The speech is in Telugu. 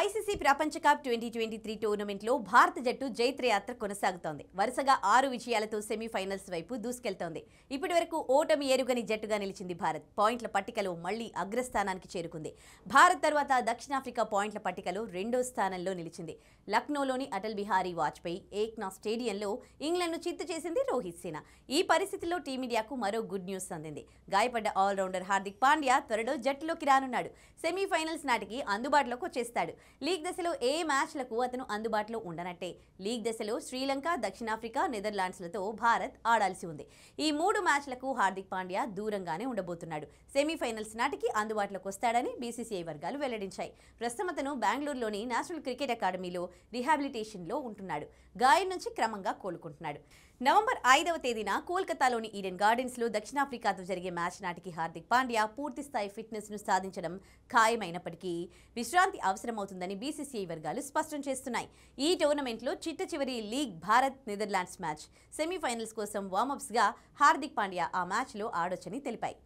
ఐసీసీ ప్రపంచ కప్ ట్వంటీ ట్వంటీ త్రీ టోర్నమెంట్లో భారత జట్టు జైత్రయాత్ర కొనసాగుతోంది వరుసగా ఆరు విజయాలతో సెమీఫైనల్స్ వైపు దూసుకెళ్తోంది ఇప్పటి వరకు ఓటమి ఏరుగని జట్టుగా నిలిచింది భారత్ పాయింట్ల పట్టికలో మళ్లీ అగ్రస్థానానికి చేరుకుంది భారత్ తర్వాత దక్షిణాఫ్రికా పాయింట్ల పట్టికలో రెండో స్థానంలో నిలిచింది లక్నోలోని అటల్ బిహారీ వాజ్పేయి ఏక్నా స్టేడియంలో ఇంగ్లాండ్ను చిత్తు చేసింది రోహిత్ సేన ఈ పరిస్థితిలో టీమిండియాకు మరో గుడ్ న్యూస్ అందింది గాయపడ్డ ఆల్రౌండర్ హార్దిక్ పాండ్యా త్వరలో జట్టులోకి రానున్నాడు సెమీఫైనల్స్ నాటికి అందుబాటులోకి వచ్చేస్తాడు లీగ్ దశలో ఏ మ్యాచ్లకు అతను అందుబాటులో ఉండనట్టే లీగ్ దశలో శ్రీలంక దక్షిణాఫ్రికా నెదర్లాండ్స్లతో భారత్ ఆడాల్సి ఉంది ఈ మూడు మ్యాచ్లకు హార్దిక్ పాండ్యా దూరంగానే ఉండబోతున్నాడు సెమీఫైనల్స్ నాటికి అందుబాటులోకి వస్తాడని బీసీసీఐ వర్గాలు వెల్లడించాయి ప్రస్తుతం అతను బెంగళూరులోని నేషనల్ క్రికెట్ అకాడమీలో రిహాబిలిటేషన్లో ఉంటున్నాడు గాయం నుంచి క్రమంగా కోలుకుంటున్నాడు నవంబర్ ఐదవ తేదీన కోల్కతాలోని ఈడెన్ గార్డెన్స్లో దక్షిణాఫ్రికాతో జరిగే మ్యాచ్ నాటికి హార్దిక్ పాండ్యా పూర్తిస్థాయి ఫిట్నెస్ను సాధించడం ఖాయమైనప్పటికీ విశ్రాంతి అవసరమవుతుంది జరగబోతుందని బీసీసీఐ వర్గాలు స్పష్టం చేస్తున్నాయి ఈ టోర్నమెంట్లో చిట్ట చివరి league Bharat Netherlands match semifinals కోసం వార్మప్స్గా హార్దిక్ పాండ్యా ఆ మ్యాచ్లో ఆడొచ్చని తెలిపాయి